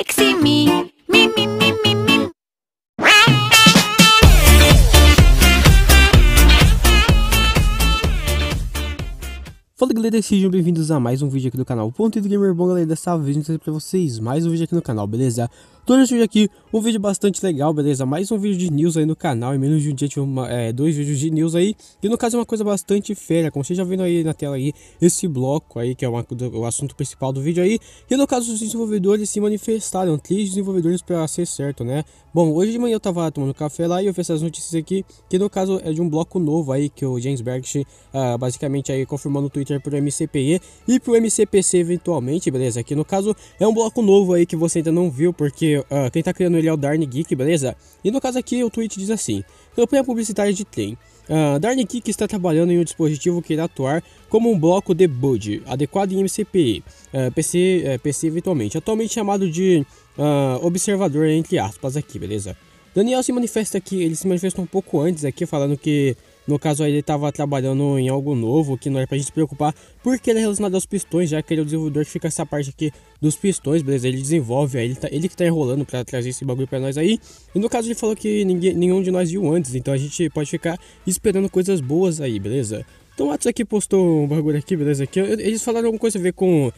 sexy me. Me, me, me, me, me. Fala galera, sejam bem-vindos a mais um vídeo aqui do canal Ponto do Gamer Bom galera, dessa vez eu trazer pra vocês mais um vídeo aqui no canal, beleza? Durante hoje aqui, um vídeo bastante legal, beleza? Mais um vídeo de news aí no canal, em menos de um dia tive é, dois vídeos de news aí, e no caso é uma coisa bastante feia como vocês já vendo aí na tela aí, esse bloco aí, que é uma, o assunto principal do vídeo aí, e no caso os desenvolvedores se manifestaram, três desenvolvedores para ser certo, né? Bom, hoje de manhã eu tava tomando café lá e eu vi essas notícias aqui, que no caso é de um bloco novo aí, que o James Bergst ah, basicamente aí confirmou no Twitter pro MCPE e pro MCPC eventualmente, beleza? Que no caso é um bloco novo aí que você ainda não viu, porque uh, quem tá criando ele é o Darn Geek, beleza? E no caso aqui o tweet diz assim: campanha publicitária de trem. Uh, ah, Darn Geek está trabalhando em um dispositivo que irá atuar como um bloco de BUD, adequado em MCPE, uh, ah, PC, eh, PC eventualmente, atualmente chamado de observador entre aspas aqui, beleza? Daniel se manifesta aqui, ele se manifesta um pouco antes aqui falando que no caso ele estava trabalhando em algo novo que não era é a gente se preocupar, porque ele é relacionado aos pistões, já que ele é o desenvolvedor que fica essa parte aqui dos pistões, beleza? Ele desenvolve, aí ele, tá, ele que está enrolando para trazer esse bagulho para nós aí. E no caso ele falou que ninguém, nenhum de nós viu antes, então a gente pode ficar esperando coisas boas aí, beleza? Então o Atos aqui postou um bagulho aqui, beleza? Aqui, eles falaram alguma coisa a ver com uh,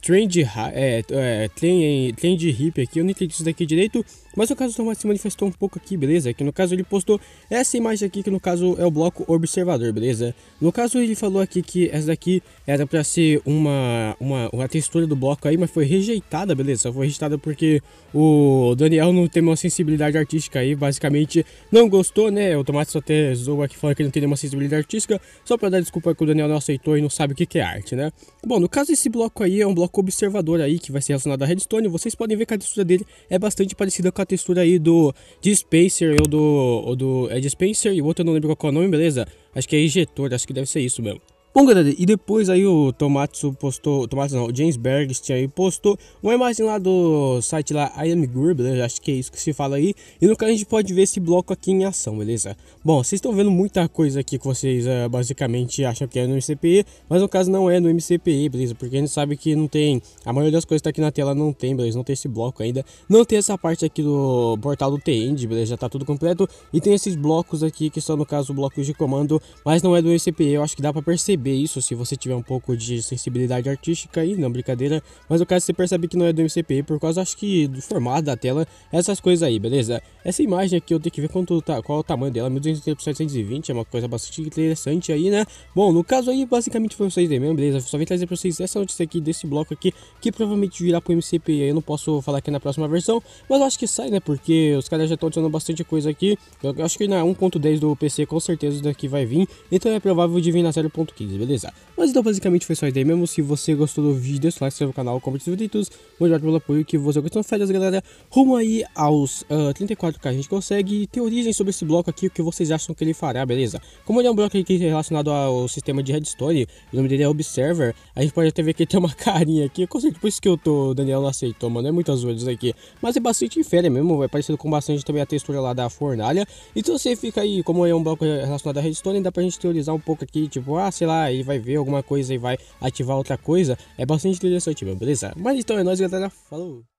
trend, é, é trend, trend hip aqui, eu não entendi isso daqui direito, mas no caso do Tomás se manifestou um pouco aqui, beleza? Que no caso ele postou essa imagem aqui, que no caso é o bloco observador, beleza? No caso ele falou aqui que essa daqui era pra ser uma, uma, uma textura do bloco aí, mas foi rejeitada, beleza? Só foi rejeitada porque o Daniel não tem uma sensibilidade artística aí, basicamente não gostou, né? O Tomás só até zoou aqui falando que ele não tem nenhuma sensibilidade artística, só pra da desculpa que o Daniel não aceitou e não sabe o que, é arte, né? Bom, no caso esse bloco aí é um bloco observador aí que vai ser relacionado a Redstone. Vocês podem ver que a textura dele é bastante parecida com a textura aí do Dispenser ou do, ou do é Dispenser e o outro eu não lembro qual é o nome, beleza? Acho que é injetor, acho que deve ser isso mesmo. Bom, galera, e depois aí o Tomatsu postou, Tomatsu não, o James Bergstein aí postou uma imagem lá do site lá I Am Group, né? acho que é isso que se fala aí, e no caso a gente pode ver esse bloco aqui em ação, beleza? Bom, vocês estão vendo muita coisa aqui que vocês uh, basicamente acham que é no MCPE, mas no caso não é no MCPE, beleza? Porque a gente sabe que não tem, a maioria das coisas que tá aqui na tela não tem, beleza? Não tem esse bloco ainda, não tem essa parte aqui do portal do T-End, beleza? Já tá tudo completo, e tem esses blocos aqui que são no caso blocos de comando, mas não é do MCPE, eu acho que dá pra perceber perceber isso se você tiver um pouco de sensibilidade artística aí, não, brincadeira. Mas no caso você percebe que não é do MCP por causa, acho que, do formato da tela, essas coisas aí, beleza? Essa imagem aqui eu tenho que ver quanto tá, qual é o tamanho dela, 1280 x 720, é uma coisa bastante interessante aí, né? Bom, no caso aí, basicamente foi vocês aí mesmo, beleza? só vim trazer pra vocês essa notícia aqui desse bloco aqui, que provavelmente virá pro MCP aí, eu não posso falar aqui na próxima versão, mas eu acho que sai, né? Porque os caras já estão adicionando bastante coisa aqui, eu acho que na 1.10 do PC com certeza daqui vai vir, então é provável de vir na 0.15 beleza? Mas então basicamente foi só isso daí mesmo. Se você gostou do vídeo, deixa o like, se inscreva no canal, comente os vídeos, muito obrigado pelo apoio que você gostou. Férias, galera. Rumo aí aos uh, ah, 34k a gente consegue. Teorizem sobre esse bloco aqui, o que vocês acham que ele fará, beleza? Como ele é um bloco aqui relacionado ao sistema de redstone, o nome dele é Observer, a gente pode até ver que ele tem uma carinha aqui. Com certeza, por isso que eu tô, o Daniel não aceitou, mano. É muitas vezes aqui. Mas é bastante fera mesmo, vai é parecido com bastante também a textura lá da fornalha. Então você fica aí, como é um bloco relacionado a redstone, dá pra gente teorizar um pouco aqui, tipo, ah, sei lá, e vai ver alguma coisa e vai ativar outra coisa, é bastante interessante, beleza? Mas então é nóis, galera. Falou!